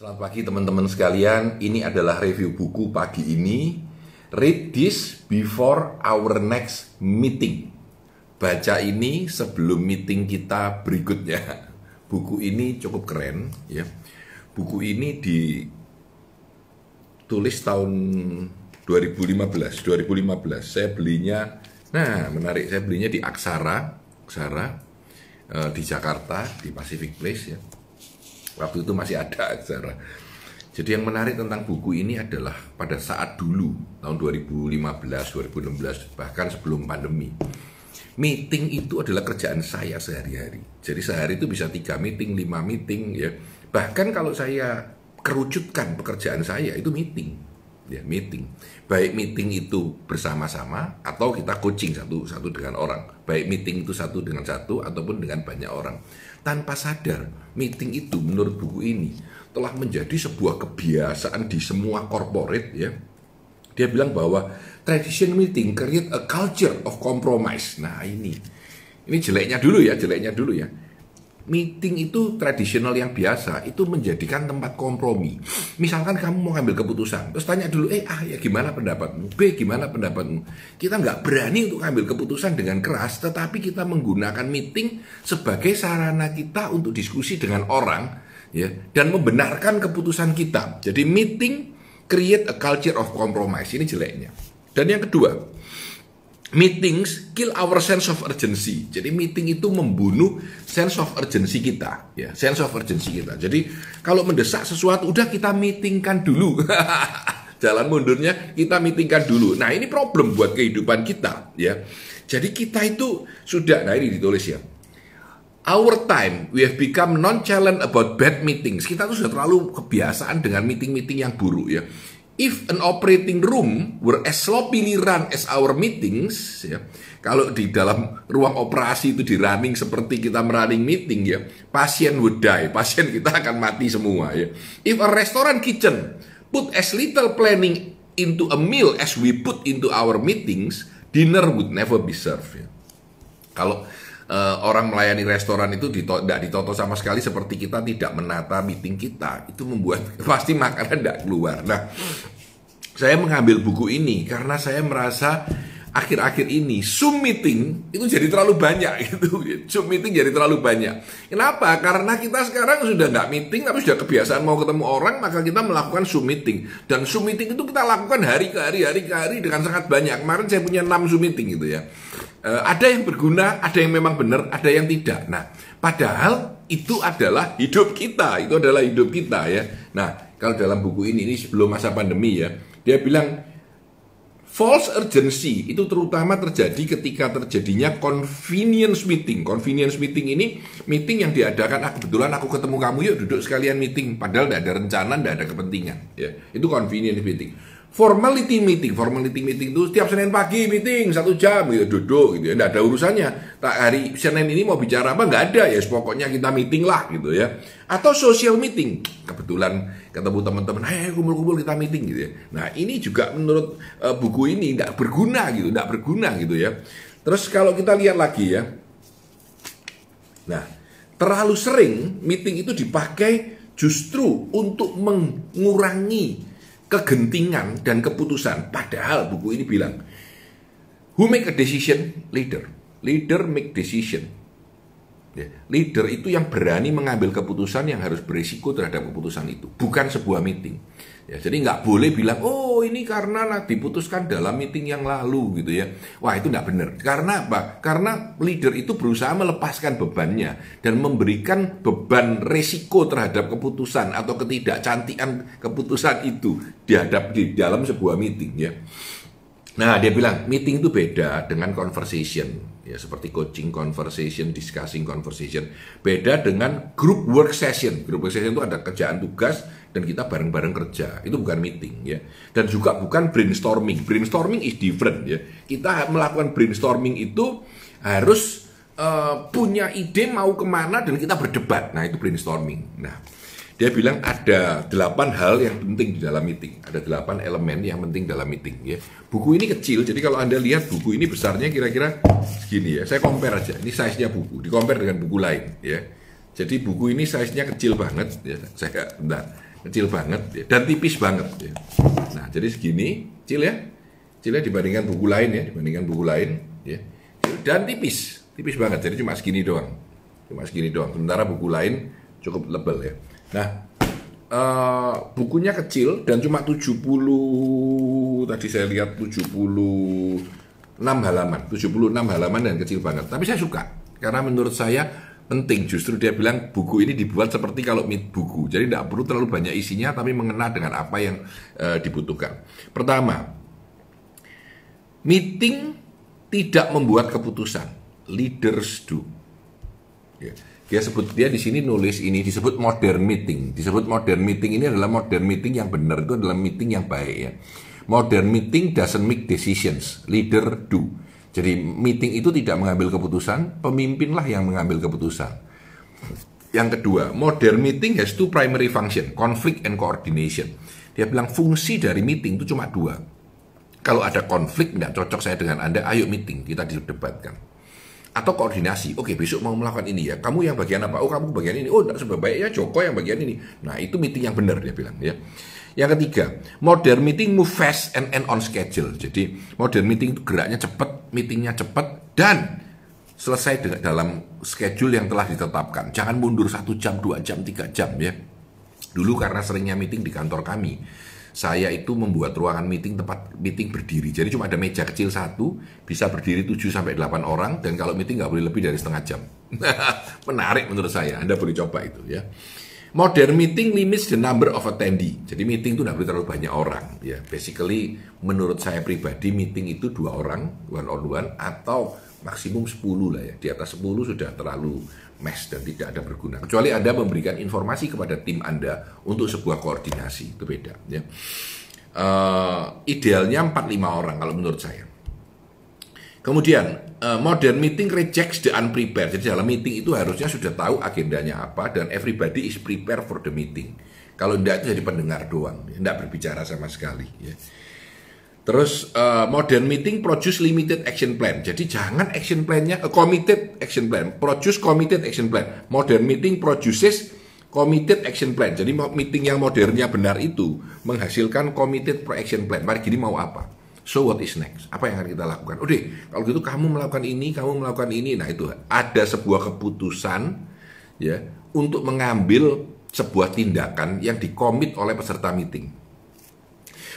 Selamat pagi teman-teman sekalian, ini adalah review buku pagi ini Read this before our next meeting Baca ini sebelum meeting kita berikutnya Buku ini cukup keren ya Buku ini ditulis tahun 2015 2015 saya belinya Nah menarik, saya belinya di Aksara Aksara eh, di Jakarta, di Pacific Place ya Waktu itu masih ada sejarah. Jadi yang menarik tentang buku ini adalah pada saat dulu tahun 2015, 2016 bahkan sebelum pandemi. Meeting itu adalah kerjaan saya sehari-hari. Jadi sehari itu bisa tiga meeting, lima meeting ya. Bahkan kalau saya kerucutkan pekerjaan saya itu meeting. Ya, meeting. Baik meeting itu bersama-sama atau kita coaching satu satu dengan orang. Baik meeting itu satu dengan satu ataupun dengan banyak orang. Tanpa sadar, meeting itu menurut buku ini telah menjadi sebuah kebiasaan di semua corporate ya. Dia bilang bahwa tradition meeting create a culture of compromise. Nah, ini. Ini jeleknya dulu ya, jeleknya dulu ya meeting itu tradisional yang biasa itu menjadikan tempat kompromi. Misalkan kamu mau ambil keputusan, terus tanya dulu, eh ah ya gimana pendapatmu, B gimana pendapatmu. Kita nggak berani untuk ambil keputusan dengan keras, tetapi kita menggunakan meeting sebagai sarana kita untuk diskusi dengan orang, ya, dan membenarkan keputusan kita. Jadi meeting create a culture of compromise ini jeleknya. Dan yang kedua, meetings kill our sense of urgency. Jadi meeting itu membunuh sense of urgency kita, ya, sense of urgency kita. Jadi kalau mendesak sesuatu udah kita meetingkan dulu. Jalan mundurnya kita meetingkan dulu. Nah, ini problem buat kehidupan kita, ya. Jadi kita itu sudah nah ini ditulis ya. Our time, we have become non-challenge about bad meetings. Kita tuh sudah terlalu kebiasaan dengan meeting-meeting yang buruk ya if an operating room were as sloppily run as our meetings, ya, kalau di dalam ruang operasi itu di running seperti kita merunning meeting ya, pasien would die, pasien kita akan mati semua ya. If a restaurant kitchen put as little planning into a meal as we put into our meetings, dinner would never be served. Ya. Kalau uh, orang melayani restoran itu tidak ditoto sama sekali seperti kita tidak menata meeting kita itu membuat pasti makanan tidak keluar nah saya mengambil buku ini karena saya merasa akhir-akhir ini Zoom meeting itu jadi terlalu banyak gitu. Zoom meeting jadi terlalu banyak. Kenapa? Karena kita sekarang sudah nggak meeting tapi sudah kebiasaan mau ketemu orang maka kita melakukan Zoom meeting. Dan Zoom meeting itu kita lakukan hari ke hari, hari ke hari dengan sangat banyak. Kemarin saya punya 6 Zoom meeting gitu ya. E, ada yang berguna, ada yang memang benar, ada yang tidak. Nah, padahal itu adalah hidup kita, itu adalah hidup kita ya. Nah, kalau dalam buku ini ini sebelum masa pandemi ya dia bilang false urgency itu terutama terjadi ketika terjadinya convenience meeting. Convenience meeting ini meeting yang diadakan ah kebetulan aku ketemu kamu yuk duduk sekalian meeting padahal tidak ada rencana, tidak ada kepentingan ya. Itu convenience meeting formality meeting. Formality meeting itu setiap Senin pagi meeting satu jam gitu duduk gitu ya. Nggak ada urusannya. Tak hari Senin ini mau bicara apa nggak ada ya. Pokoknya kita meeting lah gitu ya. Atau social meeting. Kebetulan ketemu teman-teman, hey kumpul-kumpul kita meeting gitu ya. Nah ini juga menurut uh, buku ini nggak berguna gitu, nggak berguna gitu ya. Terus kalau kita lihat lagi ya, nah terlalu sering meeting itu dipakai justru untuk mengurangi kegentingan dan keputusan. Padahal buku ini bilang, who make a decision? Leader. Leader make decision. Ya, leader itu yang berani mengambil keputusan yang harus berisiko terhadap keputusan itu, bukan sebuah meeting. Ya, jadi nggak boleh bilang, oh ini karena nah, diputuskan dalam meeting yang lalu gitu ya. Wah itu nggak benar. Karena apa? Karena leader itu berusaha melepaskan bebannya dan memberikan beban resiko terhadap keputusan atau ketidakcantikan keputusan itu dihadap di dalam sebuah meeting ya. Nah dia bilang meeting itu beda dengan conversation ya seperti coaching conversation, discussing conversation. Beda dengan group work session. Group work session itu ada kerjaan tugas dan kita bareng-bareng kerja. Itu bukan meeting ya. Dan juga bukan brainstorming. Brainstorming is different ya. Kita melakukan brainstorming itu harus uh, punya ide mau kemana dan kita berdebat. Nah itu brainstorming. Nah dia bilang ada delapan hal yang penting di dalam meeting. Ada delapan elemen yang penting dalam meeting ya. Buku ini kecil, jadi kalau Anda lihat buku ini besarnya kira-kira segini ya. Saya compare aja. Ini size-nya buku, di compare dengan buku lain ya. Jadi buku ini size-nya kecil banget ya. Saya bentar kecil banget ya, dan tipis banget ya. nah jadi segini kecil ya ya dibandingkan buku lain ya dibandingkan buku lain ya dan tipis tipis banget jadi cuma segini doang cuma segini doang sementara buku lain cukup lebel ya nah uh, bukunya kecil dan cuma 70 tadi saya lihat 76 halaman 76 halaman dan kecil banget tapi saya suka karena menurut saya penting justru dia bilang buku ini dibuat seperti kalau mit buku jadi tidak perlu terlalu banyak isinya tapi mengena dengan apa yang e, dibutuhkan pertama meeting tidak membuat keputusan leaders do ya. dia sebut dia di sini nulis ini disebut modern meeting disebut modern meeting ini adalah modern meeting yang benar itu adalah meeting yang baik ya modern meeting doesn't make decisions leader do jadi meeting itu tidak mengambil keputusan, pemimpinlah yang mengambil keputusan. Yang kedua, modern meeting has two primary function, conflict and coordination. Dia bilang fungsi dari meeting itu cuma dua. Kalau ada konflik, tidak cocok saya dengan Anda, ayo meeting, kita didebatkan. Atau koordinasi, oke besok mau melakukan ini ya, kamu yang bagian apa? Oh kamu bagian ini, oh tidak sebaiknya Joko yang bagian ini. Nah itu meeting yang benar dia bilang ya. Yang ketiga, modern meeting move fast and end on schedule. Jadi modern meeting itu geraknya cepat, meetingnya cepat, dan selesai dengan dalam schedule yang telah ditetapkan. Jangan mundur satu jam, dua jam, tiga jam ya. Dulu karena seringnya meeting di kantor kami, saya itu membuat ruangan meeting tempat meeting berdiri. Jadi cuma ada meja kecil satu, bisa berdiri 7 sampai delapan orang dan kalau meeting nggak boleh lebih dari setengah jam. Menarik menurut saya. Anda boleh coba itu ya. Modern meeting limits the number of attendee. Jadi meeting itu tidak boleh terlalu banyak orang. Ya, basically menurut saya pribadi meeting itu dua orang, one on one atau maksimum 10 lah ya. Di atas 10 sudah terlalu mes dan tidak ada berguna. Kecuali Anda memberikan informasi kepada tim Anda untuk sebuah koordinasi, itu beda ya. Uh, idealnya 4-5 orang kalau menurut saya. Kemudian Eh, modern meeting rejects the unprepared. Jadi dalam meeting itu harusnya sudah tahu agendanya apa dan everybody is prepared for the meeting. Kalau tidak itu jadi pendengar doang, tidak berbicara sama sekali. Ya. Terus uh, modern meeting produce limited action plan. Jadi jangan action plannya uh, committed action plan, produce committed action plan. Modern meeting produces committed action plan. Jadi meeting yang modernnya benar itu menghasilkan committed action plan. Mari gini mau apa? So what is next? Apa yang akan kita lakukan? Oke, kalau gitu kamu melakukan ini, kamu melakukan ini. Nah itu ada sebuah keputusan ya untuk mengambil sebuah tindakan yang dikomit oleh peserta meeting.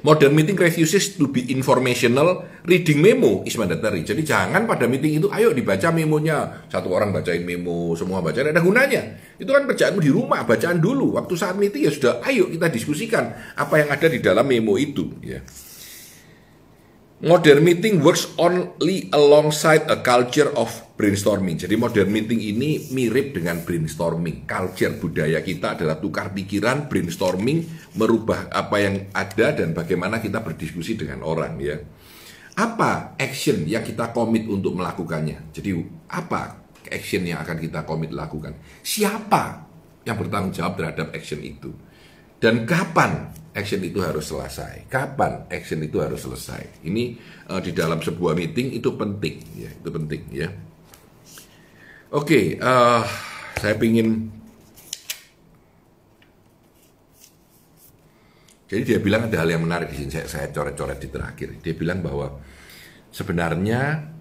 Modern meeting refuses to be informational reading memo is mandatory. Jadi jangan pada meeting itu ayo dibaca memonya. Satu orang bacain memo, semua baca ada gunanya. Itu kan kerjaanmu di rumah, bacaan dulu. Waktu saat meeting ya sudah ayo kita diskusikan apa yang ada di dalam memo itu ya. Modern meeting works only alongside a culture of brainstorming. Jadi modern meeting ini mirip dengan brainstorming. Culture budaya kita adalah tukar pikiran, brainstorming, merubah apa yang ada dan bagaimana kita berdiskusi dengan orang ya. Apa action yang kita komit untuk melakukannya? Jadi apa action yang akan kita komit lakukan? Siapa yang bertanggung jawab terhadap action itu? Dan kapan action itu harus selesai. Kapan action itu harus selesai? Ini uh, di dalam sebuah meeting itu penting, ya, itu penting ya. Oke, okay, uh, eh, saya ingin. Jadi dia bilang ada hal yang menarik di sini. Saya, saya coret-coret di terakhir. Dia bilang bahwa sebenarnya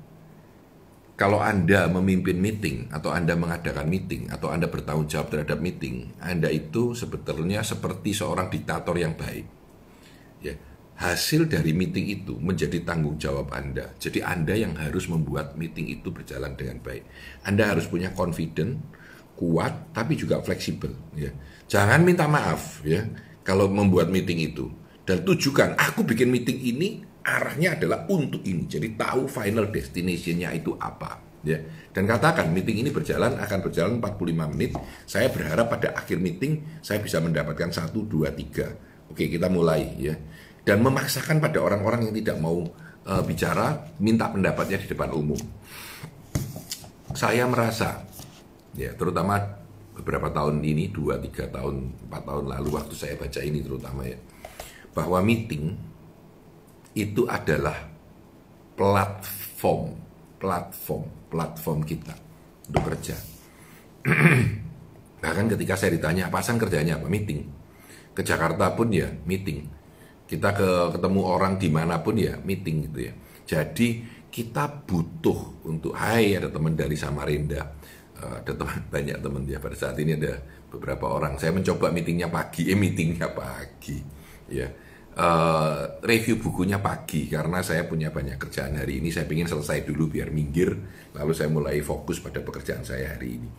kalau Anda memimpin meeting atau Anda mengadakan meeting atau Anda bertanggung jawab terhadap meeting, Anda itu sebetulnya seperti seorang diktator yang baik. Ya, hasil dari meeting itu menjadi tanggung jawab Anda. Jadi Anda yang harus membuat meeting itu berjalan dengan baik. Anda harus punya confident, kuat tapi juga fleksibel, ya. Jangan minta maaf ya kalau membuat meeting itu dan tujukan aku bikin meeting ini arahnya adalah untuk ini. Jadi tahu final destinationnya itu apa. Ya. Dan katakan meeting ini berjalan akan berjalan 45 menit. Saya berharap pada akhir meeting saya bisa mendapatkan 1 2 3. Oke, kita mulai ya. Dan memaksakan pada orang-orang yang tidak mau uh, bicara minta pendapatnya di depan umum. Saya merasa ya, terutama beberapa tahun ini 2 3 tahun 4 tahun lalu waktu saya baca ini terutama ya bahwa meeting itu adalah platform, platform, platform kita untuk kerja. Bahkan ketika saya ditanya, pasang kerjanya apa? Meeting. Ke Jakarta pun ya, meeting. Kita ke ketemu orang dimanapun ya, meeting gitu ya. Jadi kita butuh untuk, hai ada teman dari Samarinda, eh, ada teman, banyak teman ya pada saat ini ada beberapa orang. Saya mencoba meetingnya pagi, eh meetingnya pagi, ya Eh, review bukunya pagi karena saya punya banyak kerjaan hari ini. Saya ingin selesai dulu biar minggir, lalu saya mulai fokus pada pekerjaan saya hari ini.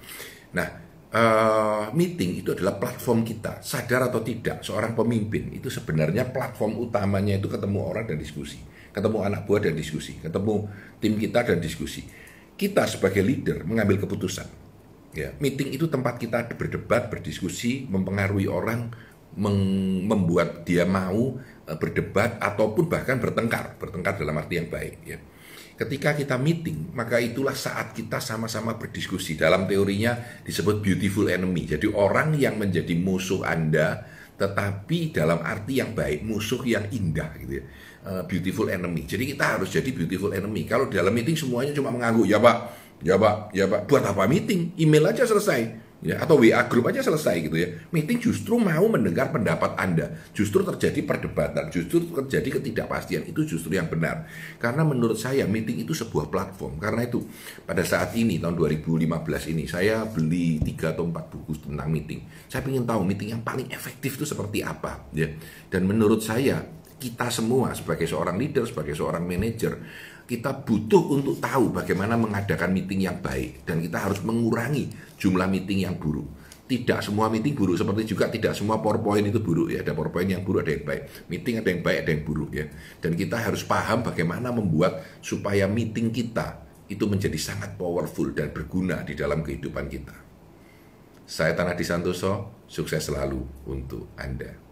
Nah, uh, meeting itu adalah platform kita. Sadar atau tidak, seorang pemimpin itu sebenarnya platform utamanya itu ketemu orang dan diskusi, ketemu anak buah dan diskusi, ketemu tim kita dan diskusi. Kita sebagai leader mengambil keputusan. Ya, meeting itu tempat kita berdebat, berdiskusi, mempengaruhi orang, membuat dia mau eh, berdebat ataupun bahkan bertengkar, bertengkar dalam arti yang baik ya. Ketika kita meeting, maka itulah saat kita sama-sama berdiskusi. Dalam teorinya disebut beautiful enemy. Jadi orang yang menjadi musuh Anda tetapi dalam arti yang baik, musuh yang indah gitu ya. Eh, beautiful enemy. Jadi kita harus jadi beautiful enemy. Kalau dalam meeting semuanya cuma mengangguk, ya Pak, ya Pak, ya Pak. Buat apa meeting? Email aja selesai ya atau WA grup aja selesai gitu ya. Meeting justru mau mendengar pendapat Anda, justru terjadi perdebatan, justru terjadi ketidakpastian itu justru yang benar. Karena menurut saya meeting itu sebuah platform. Karena itu pada saat ini tahun 2015 ini saya beli tiga atau empat buku tentang meeting. Saya ingin tahu meeting yang paling efektif itu seperti apa ya. Dan menurut saya kita semua sebagai seorang leader, sebagai seorang manajer kita butuh untuk tahu bagaimana mengadakan meeting yang baik dan kita harus mengurangi jumlah meeting yang buruk. Tidak semua meeting buruk seperti juga tidak semua PowerPoint itu buruk ya. Ada PowerPoint yang buruk, ada yang baik. Meeting ada yang baik, ada yang buruk ya. Dan kita harus paham bagaimana membuat supaya meeting kita itu menjadi sangat powerful dan berguna di dalam kehidupan kita. Saya Tanah Disantoso, sukses selalu untuk Anda.